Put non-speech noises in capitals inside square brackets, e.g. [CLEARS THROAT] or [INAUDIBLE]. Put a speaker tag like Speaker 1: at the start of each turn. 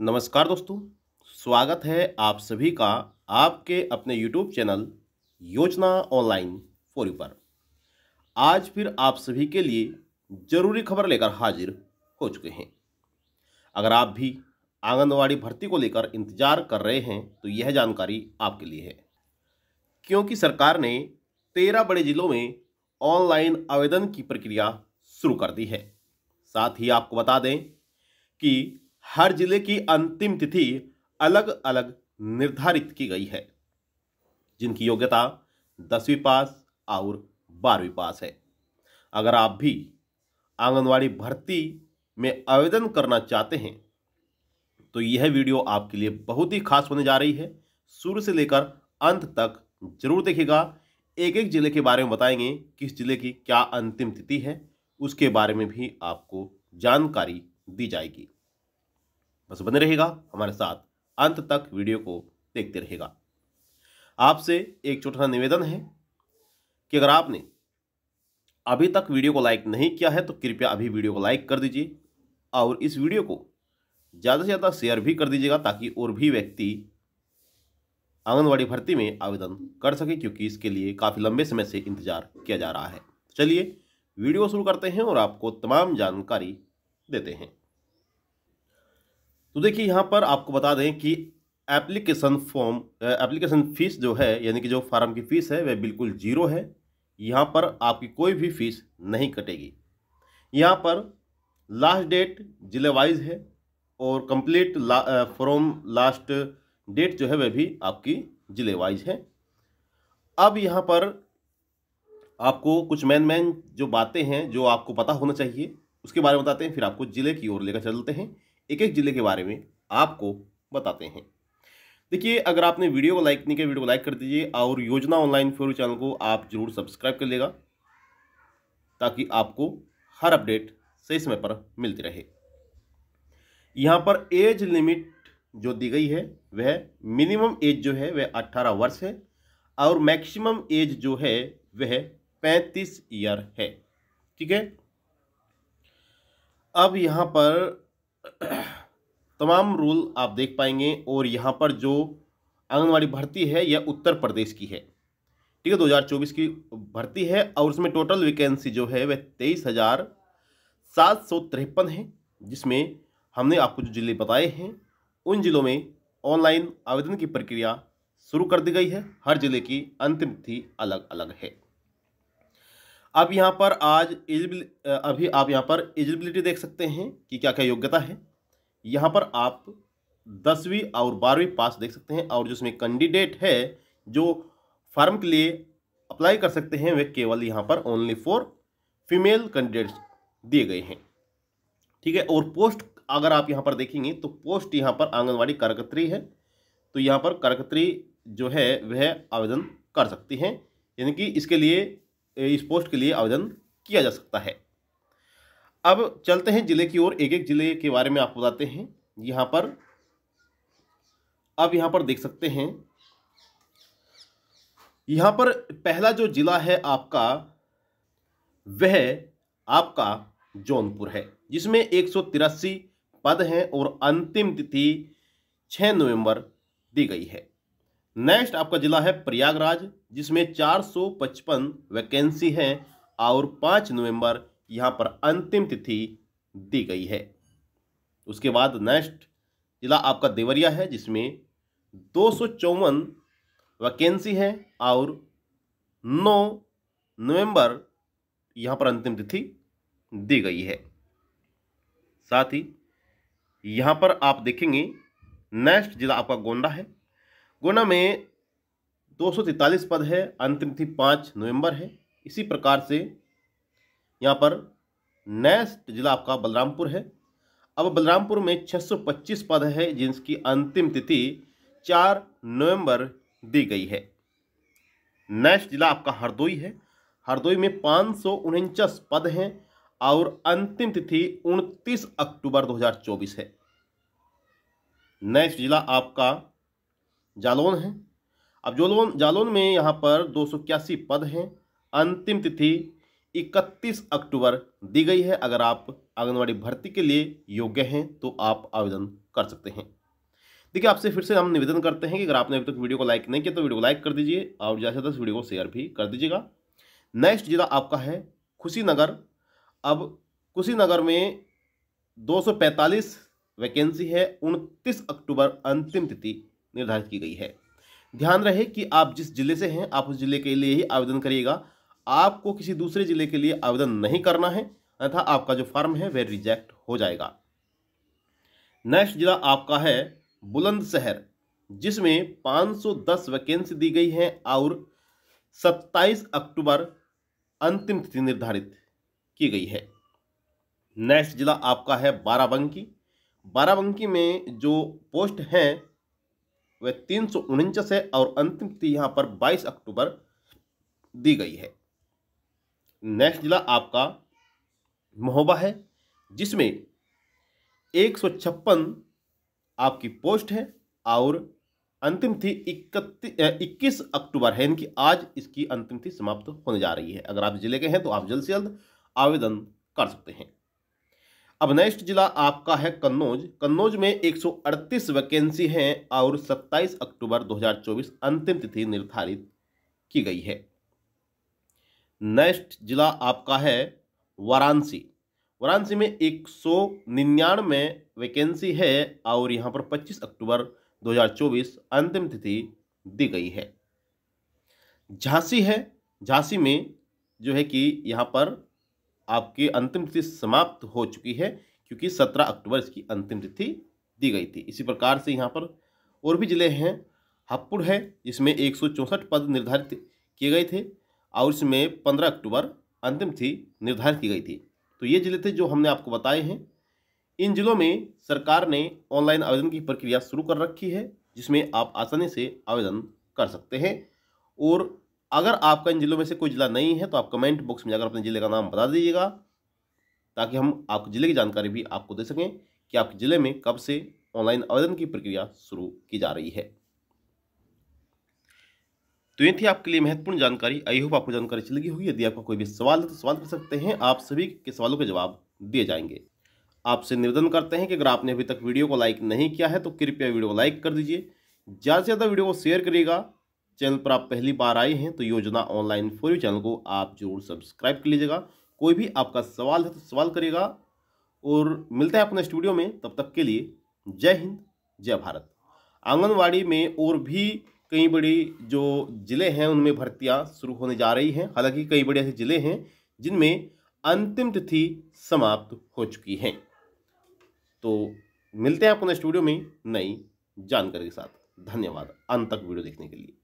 Speaker 1: नमस्कार दोस्तों स्वागत है आप सभी का आपके अपने यूट्यूब चैनल योजना ऑनलाइन फोरी पर आज फिर आप सभी के लिए जरूरी खबर लेकर हाजिर हो चुके हैं अगर आप भी आंगनवाड़ी भर्ती को लेकर इंतजार कर रहे हैं तो यह जानकारी आपके लिए है क्योंकि सरकार ने तेरह बड़े जिलों में ऑनलाइन आवेदन की प्रक्रिया शुरू कर दी है साथ ही आपको बता दें कि हर जिले की अंतिम तिथि अलग अलग निर्धारित की गई है जिनकी योग्यता दसवीं पास और बारहवीं पास है अगर आप भी आंगनवाड़ी भर्ती में आवेदन करना चाहते हैं तो यह वीडियो आपके लिए बहुत ही खास होने जा रही है शुरू से लेकर अंत तक जरूर देखिएगा एक एक जिले के बारे में बताएंगे किस जिले की क्या अंतिम तिथि है उसके बारे में भी आपको जानकारी दी जाएगी बस बने रहेगा हमारे साथ अंत तक वीडियो को देखते रहेगा आपसे एक छोटा सा निवेदन है कि अगर आपने अभी तक वीडियो को लाइक नहीं किया है तो कृपया अभी वीडियो को लाइक कर दीजिए और इस वीडियो को ज़्यादा से ज़्यादा शेयर भी कर दीजिएगा ताकि और भी व्यक्ति आंगनबाड़ी भर्ती में आवेदन कर सके क्योंकि इसके लिए काफ़ी लंबे समय से इंतज़ार किया जा रहा है चलिए वीडियो शुरू करते हैं और आपको तमाम जानकारी देते हैं तो देखिए यहाँ पर आपको बता दें कि एप्लीकेशन फॉर्म एप्लीकेशन फ़ीस जो है यानी कि जो फार्म की फ़ीस है वह बिल्कुल जीरो है यहाँ पर आपकी कोई भी फीस नहीं कटेगी यहाँ पर लास्ट डेट जिले वाइज है और कंप्लीट ला, फ्रॉम लास्ट डेट जो है वह भी आपकी जिले वाइज है अब यहाँ पर आपको कुछ मैन मैन जो बातें हैं जो आपको पता होना चाहिए उसके बारे में बताते हैं फिर आपको ज़िले की ओर लेकर चलते हैं एक एक ज़िले के बारे में आपको बताते हैं देखिए अगर आपने वीडियो को लाइक नहीं किया वीडियो को लाइक कर दीजिए और योजना ऑनलाइन फेरू चैनल को आप जरूर सब्सक्राइब कर लेगा ताकि आपको हर अपडेट सही समय पर मिलती रहे यहाँ पर एज लिमिट जो दी गई है वह मिनिमम एज जो है वह अट्ठारह वर्ष है और मैक्सिमम एज जो है वह पैंतीस ईयर है ठीक है अब यहाँ पर [CLEARS THROAT] तमाम रूल आप देख पाएंगे और यहाँ पर जो आंगनबाड़ी भर्ती है यह उत्तर प्रदेश की है ठीक है 2024 की भर्ती है और उसमें टोटल वैकेंसी जो है वह तेईस हज़ार सात सौ तिरपन है जिसमें हमने आपको जो ज़िले बताए हैं उन ज़िलों में ऑनलाइन आवेदन की प्रक्रिया शुरू कर दी गई है हर ज़िले की अंतिम तिथि अलग अलग है अब यहाँ पर आज एलिजिबिल अभी आप यहाँ पर एलिजिबिलिटी देख सकते हैं कि क्या क्या योग्यता है यहाँ पर आप दसवीं और बारहवीं पास देख सकते हैं और जिसमें कैंडिडेट है जो फार्म के लिए अप्लाई कर सकते हैं वे केवल यहाँ पर ओनली फॉर फीमेल कैंडिडेट्स दिए गए हैं ठीक है और पोस्ट अगर आप यहाँ पर देखेंगे तो पोस्ट यहाँ पर आंगनवाड़ी कारकत्री है तो यहाँ पर कारकत्री जो है वह आवेदन कर सकती हैं यानी कि इसके लिए इस पोस्ट के लिए आवेदन किया जा सकता है अब चलते हैं जिले की ओर एक एक जिले के बारे में आपको बताते हैं यहाँ पर अब यहाँ पर देख सकते हैं यहाँ पर पहला जो जिला है आपका वह आपका जौनपुर है जिसमें एक पद हैं और अंतिम तिथि 6 नवंबर दी गई है नेक्स्ट आपका जिला है प्रयागराज जिसमें 455 वैकेंसी हैं और 5 नवंबर यहाँ पर अंतिम तिथि दी गई है उसके बाद नेक्स्ट जिला आपका देवरिया है जिसमें दो वैकेंसी है और 9 नवंबर यहाँ पर अंतिम तिथि दी गई है साथ ही यहाँ पर आप देखेंगे नेक्स्ट जिला आपका गोंडा है गोंडा में दो पद है अंतिम तिथि पाँच नवंबर है इसी प्रकार से यहाँ पर नेक्स्ट जिला आपका बलरामपुर है अब बलरामपुर में 625 पद है जिनकी अंतिम तिथि चार नवंबर दी गई है नेक्स्ट जिला आपका हरदोई है हरदोई में पाँच पद हैं और अंतिम तिथि 29 अक्टूबर 2024 है नेक्स्ट जिला आपका जालौन है अब जोलोन जालोन में यहाँ पर दो पद हैं अंतिम तिथि 31 अक्टूबर दी गई है अगर आप आंगनवाड़ी भर्ती के लिए योग्य हैं तो आप आवेदन कर सकते हैं देखिए आपसे फिर से हम निवेदन करते हैं कि अगर आपने अभी तक वीडियो को लाइक नहीं किया तो वीडियो को लाइक कर दीजिए और ज़्यादा से ज़्यादा वीडियो को शेयर भी कर दीजिएगा नेक्स्ट जिला आपका है खुशीनगर अब कुशीनगर में दो वैकेंसी है उनतीस अक्टूबर अंतिम तिथि निर्धारित की गई है ध्यान रहे कि आप जिस जिले से हैं आप उस जिले के लिए ही आवेदन करिएगा आपको किसी दूसरे जिले के लिए आवेदन नहीं करना है अन्यथा आपका जो फॉर्म है वह रिजेक्ट हो जाएगा नेक्स्ट जिला आपका है बुलंदशहर जिसमें 510 वैकेंसी दी गई हैं और 27 अक्टूबर अंतिम तिथि निर्धारित की गई है नेक्स्ट जिला आपका है बाराबंकी बाराबंकी में जो पोस्ट हैं वह तीन सौ उनचास है और अंतिम तिथि यहाँ पर बाईस अक्टूबर दी गई है नेक्स्ट जिला आपका महोबा है जिसमें एक सौ छप्पन आपकी पोस्ट है और अंतिम तिथि इकतीस इक्कीस अक्टूबर है इनकी आज इसकी अंतिम तिथि समाप्त होने जा रही है अगर आप जिले के हैं तो आप जल्द से जल्द आवेदन कर सकते हैं अब नेक्स्ट जिला आपका है कन्नौज कन्नौज में 138 वैकेंसी हैं और 27 अक्टूबर 2024 अंतिम तिथि निर्धारित की गई है नेक्स्ट जिला आपका है वाराणसी वाराणसी में एक सौ निन्यानवे वैकेंसी है और यहां पर 25 अक्टूबर 2024 अंतिम तिथि दी गई है झांसी है झांसी में जो है कि यहाँ पर आपकी अंतिम तिथि समाप्त हो चुकी है क्योंकि सत्रह अक्टूबर इसकी अंतिम तिथि दी गई थी इसी प्रकार से यहाँ पर और भी ज़िले हैं हापुड़ है जिसमें एक पद निर्धारित किए गए थे और इसमें पंद्रह अक्टूबर अंतिम तिथि निर्धारित की गई थी तो ये ज़िले थे जो हमने आपको बताए हैं इन ज़िलों में सरकार ने ऑनलाइन आवेदन की प्रक्रिया शुरू कर रखी है जिसमें आप आसानी से आवेदन कर सकते हैं और अगर आपका इन ज़िलों में से कोई ज़िला नहीं है तो आप कमेंट बॉक्स में जाकर अपने ज़िले का नाम बता दीजिएगा ताकि हम आपके ज़िले की जानकारी भी आपको दे सकें कि आपके ज़िले में कब से ऑनलाइन आवेदन की प्रक्रिया शुरू की जा रही है तो ये थी आपके लिए महत्वपूर्ण जानकारी आई होप आपको जानकारी अच्छी लगी होगी यदि आपका कोई भी सवाल है तो सवाल कर सकते हैं आप सभी के सवालों के जवाब दिए जाएंगे आपसे निवेदन करते हैं कि अगर आपने अभी तक वीडियो को लाइक नहीं किया है तो कृपया वीडियो को लाइक कर दीजिए ज़्यादा से ज़्यादा वीडियो को शेयर करिएगा चैनल पर आप पहली बार आए हैं तो योजना ऑनलाइन फॉर यू चैनल को आप जरूर सब्सक्राइब कर लीजिएगा कोई भी आपका सवाल है तो सवाल करिएगा और मिलता है अपने स्टूडियो में तब तक के लिए जय हिंद जय भारत आंगनवाड़ी में और भी कई बड़ी जो ज़िले हैं उनमें भर्तियाँ शुरू होने जा रही हैं हालांकि कई बड़े ऐसे ज़िले हैं जिनमें अंतिम तिथि समाप्त हो चुकी है तो मिलते हैं अपने स्टूडियो में नई जानकारी के साथ धन्यवाद अंत तक वीडियो देखने के लिए